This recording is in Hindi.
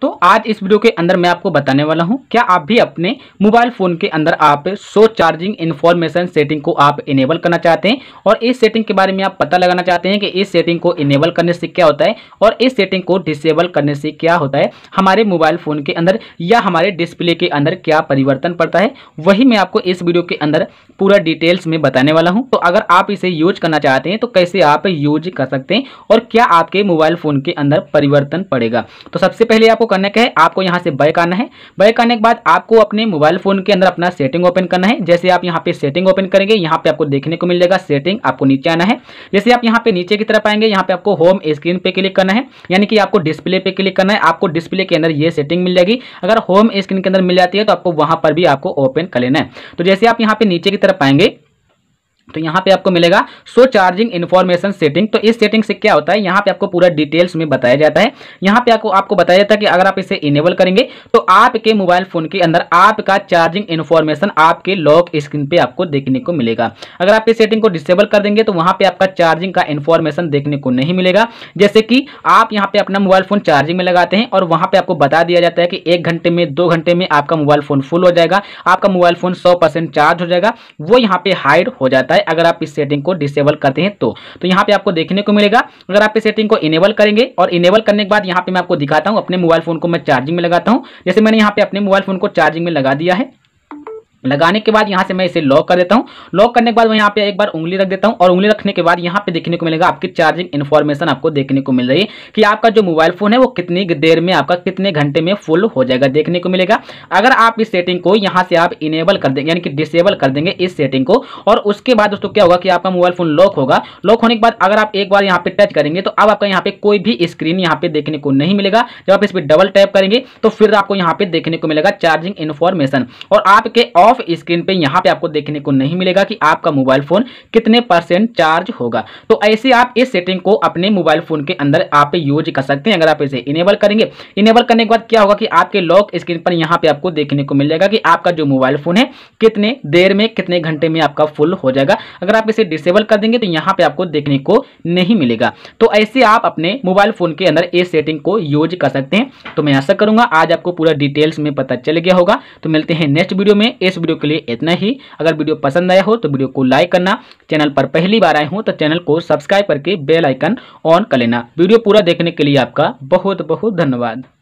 तो आज इस वीडियो के अंदर मैं आपको बताने वाला हूं क्या आप भी अपने मोबाइल फ़ोन के अंदर आप सो चार्जिंग इन्फॉर्मेशन सेटिंग को आप इनेबल करना चाहते हैं और इस सेटिंग के बारे में आप पता लगाना चाहते हैं कि इस सेटिंग को इनेबल करने से क्या होता है और इस सेटिंग को डिसेबल करने से क्या होता है हमारे मोबाइल फ़ोन के अंदर या हमारे डिस्प्ले के अंदर क्या परिवर्तन पड़ता है वही मैं आपको इस वीडियो के अंदर पूरा डिटेल्स में बताने वाला हूँ तो अगर आप इसे यूज करना चाहते हैं तो कैसे आप यूज कर सकते हैं और क्या आपके मोबाइल फ़ोन के अंदर परिवर्तन पड़ेगा तो सबसे पहले आपको करने का है आपको यहाँ से बैक आना है बैक आने के बाद आपको अपने मोबाइल फोन के अंदर अपना सेटिंग ओपन करना है जैसे आप यहाँ पे सेटिंग ओपन करेंगे यहाँ पे आपको देखने को मिल जाएगा सेटिंग आपको नीचे आना है जैसे आप यहाँ पे नीचे की तरफ आएंगे यहाँ पे आपको होम स्क्रीन पे क्लिक करना है यानी कि आपको डिस्प्ले पे क्लिक करना है आपको डिस्प्ले के अंदर ये सेटिंग मिल जाएगी अगर होम स्क्रीन के अंदर मिल जाती है तो आपको वहां पर भी आपको ओपन कर लेना है तो जैसे आप यहाँ पे नीचे की तरफ आएंगे तो यहाँ पे आपको मिलेगा सो चार्जिंग इन्फॉर्मेशन सेटिंग तो इस सेटिंग से क्या होता है यहाँ पे आपको पूरा डिटेल्स में बताया जाता है यहाँ पे आपको आपको बताया जाता है कि अगर आप इसे इनेबल करेंगे तो आपके मोबाइल फोन के अंदर आपका चार्जिंग इन्फॉर्मेशन आपके लॉक स्क्रीन पे आपको देखने को मिलेगा अगर आप इस सेटिंग को डिसेबल कर देंगे तो वहाँ पर आपका चार्जिंग का इन्फॉर्मेशन देखने को नहीं मिलेगा जैसे कि आप यहाँ पे अपना मोबाइल फोन चार्जिंग में लगाते हैं और वहाँ पर आपको बता दिया जाता है कि एक घंटे में दो घंटे में आपका मोबाइल फोन फुल हो जाएगा आपका मोबाइल फोन सौ चार्ज हो जाएगा वो यहाँ पे हाइड हो जाता है है अगर आप इस सेटिंग को डिसेबल करते हैं तो तो यहाँ पे आपको देखने को मिलेगा अगर आप इस सेटिंग को इनेबल करेंगे और इनेबल करने के बाद यहाँ पे मैं आपको दिखाता हूँ अपने मोबाइल फोन को मैं चार्जिंग में लगाता हूँ जैसे मैंने यहाँ पे अपने मोबाइल फोन को चार्जिंग में लगा दिया है लगाने के बाद यहाँ से मैं इसे लॉक कर देता हूँ लॉक करने के बाद मैं यहाँ पे एक बार उंगली रख देता हूँ और उंगली रखने के बाद यहाँ पे देखने को मिलेगा आपकी चार्जिंग इन्फॉर्मेशन आपको देखने को मिल रही है कि आपका जो मोबाइल फोन है वो कितनी देर में आपका कितने घंटे में फुल हो जाएगा देखने को मिलेगा अगर आप इस सेटिंग को यहाँ से आप इनेबल कर देंगे यानी कि डिसेबल कर देंगे इस सेटिंग को और उसके बाद दोस्तों क्या होगा कि आपका मोबाइल फोन लॉक होगा लॉक होने के बाद अगर आप एक बार यहाँ पे टच करेंगे तो अब आपका यहाँ पे कोई भी स्क्रीन यहाँ पे देखने को नहीं मिलेगा जब आप इस पर डबल टैप करेंगे तो फिर आपको यहाँ पे देखने को मिलेगा चार्जिंग इन्फॉर्मेशन और आपके और ऑफ स्क्रीन पे यहाँ पे आपको देखने को नहीं मिलेगा कि आपका मोबाइल फोन कितने परसेंट चार्ज होगा तो ऐसे आप इस सेटिंग को अपने मोबाइल फोन के अंदर आप यूज कर सकते हैं अगर आप इसे इनेबल करेंगे इनेबल करने के बाद क्या होगा कि आपके लॉक स्क्रीन पर यहाँ पे आपको देखने को मिल जाएगा कि आपका जो मोबाइल फोन है कितने देर में कितने घंटे में आपका फुल हो जाएगा अगर आप इसे डिसेबल कर देंगे तो यहाँ पे आपको देखने को नहीं मिलेगा तो ऐसे आप अपने मोबाइल फोन के अंदर इस सेटिंग को यूज कर सकते हैं तो मैं ऐसा करूंगा आज आपको पूरा डिटेल्स में पता चल गया होगा तो मिलते हैं नेक्स्ट वीडियो में इस वीडियो के लिए इतना ही अगर वीडियो पसंद आया हो तो वीडियो को लाइक करना चैनल पर पहली बार आए हो तो चैनल को सब्सक्राइब करके बेल आइकन ऑन कर लेना वीडियो पूरा देखने के लिए आपका बहुत बहुत धन्यवाद